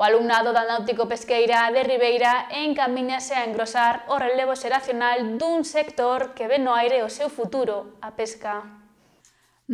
O alumnado da náutico pesqueira de Ribeira encamíñase a engrosar o relevo xeracional dun sector que ve no aire o seu futuro, a pesca.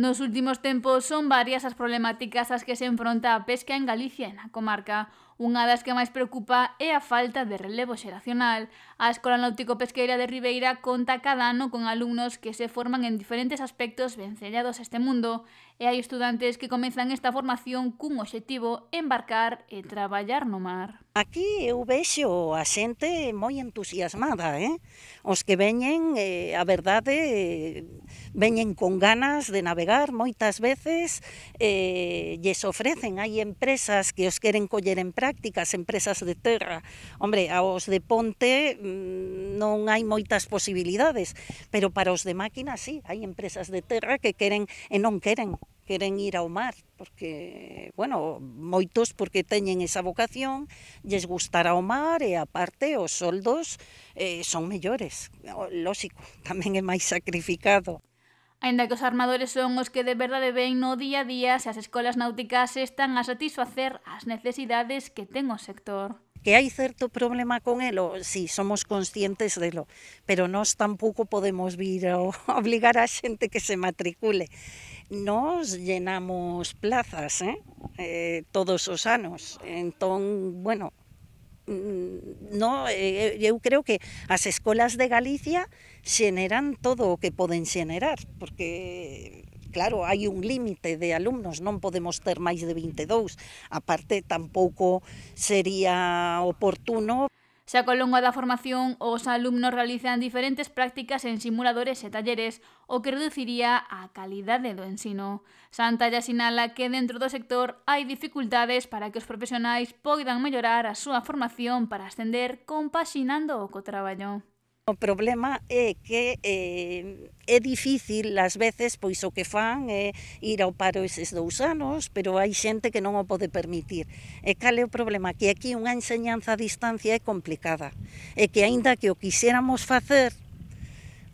Nos últimos tempos son varias as problemáticas ás que se enfronta a pesca en Galicia e na comarca. Unha das que máis preocupa é a falta de relevo xeracional. A Escola Náutico Pesqueira de Ribeira conta cada ano con alumnos que se forman en diferentes aspectos vencellados a este mundo e hai estudantes que comezan esta formación cun obxectivo embarcar e traballar no mar. Aquí eu vexo a xente moi entusiasmada, eh? Os que veñen, eh, a verdade, veñen con ganas de navegar moitas veces, eh, lles ofrecen, hai empresas que os queren coller en práctica, prácticas empresas de terra. Hombre, aos de ponte mm, non hai moitas posibilidades, pero para os de máquina sí, hai empresas de terra que queren e non queren queren ir ao mar, porque, bueno, moitos porque teñen esa vocación, lles gustará o mar e aparte os soldos eh, son mellores, lóxico, tamén é máis sacrificado. Ainda que os armadores son os que de verdade ven no día a día se as escolas náuticas están a satisfacer as necesidades que ten o sector. Que hai certo problema con elo, si, sí, somos conscientes delo, pero nos tampouco podemos vir a obligar a xente que se matricule. Nos llenamos plazas, eh? Eh, todos os anos, entón, bueno, Mm, no, eu eh, eh, creo que as escolas de Galicia xeneran todo o que poden xenerar, porque claro, hai un límite de alumnos, non podemos ter máis de 22, aparte tampouco sería oportuno xa que longo da formación os alumnos realizan diferentes prácticas en simuladores e talleres, o que reduciría a calidade do ensino. Santalla sinala que dentro do sector hai dificultades para que os profesionais poidan mellorar a súa formación para ascender compaxinando o co traballo. O problema é que eh, é difícil, ás veces, pois o que fan é ir ao paro eses dous anos, pero hai xente que non o pode permitir. E cal é o problema? Que aquí unha enseñanza a distancia é complicada. E que aínda que o quixéramos facer,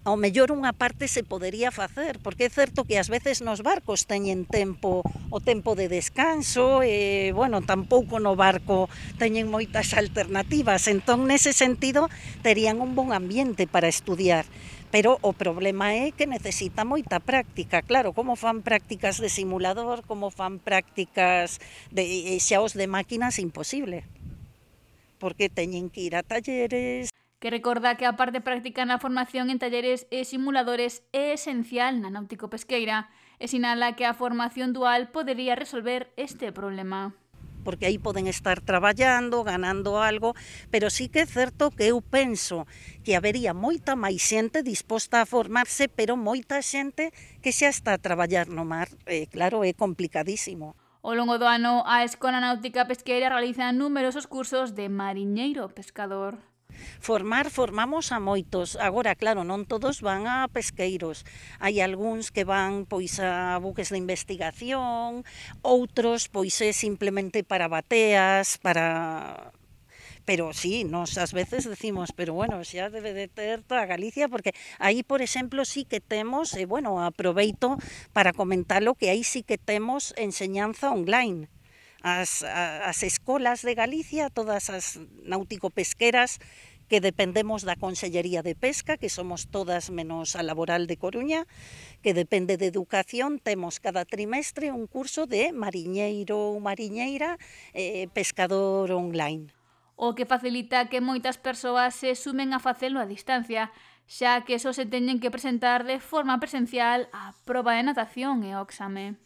ao mellor unha parte se podería facer, porque é certo que ás veces nos barcos teñen tempo, o tempo de descanso, e, eh, bueno, tampouco no barco teñen moitas alternativas, entón nese sentido terían un bon ambiente para estudiar. Pero o problema é que necesita moita práctica, claro, como fan prácticas de simulador, como fan prácticas de xaos eh, eh, de máquinas imposible porque teñen que ir a talleres, que recorda que a parte práctica na formación en talleres e simuladores é esencial na náutico pesqueira e sinala que a formación dual podería resolver este problema porque aí poden estar traballando, ganando algo, pero sí que é certo que eu penso que habería moita máis xente disposta a formarse, pero moita xente que xa está a traballar no mar, eh, claro, é complicadísimo. Ao longo do ano, a Escola Náutica Pesqueira realiza numerosos cursos de mariñeiro pescador. Formar formamos a moitos, agora claro, non todos van a pesqueiros. Hai algúns que van pois a buques de investigación, outros pois é simplemente para bateas, para pero sí, nos ás veces decimos, pero bueno, xa debe de ter toda Galicia, porque aí, por exemplo, sí que temos, e bueno, aproveito para comentar que aí sí que temos enseñanza online as, as escolas de Galicia, todas as náutico-pesqueras que dependemos da Consellería de Pesca, que somos todas menos a laboral de Coruña, que depende de educación, temos cada trimestre un curso de mariñeiro ou mariñeira, eh, pescador online. O que facilita que moitas persoas se sumen a facelo a distancia, xa que só se teñen que presentar de forma presencial a proba de natación e o exame.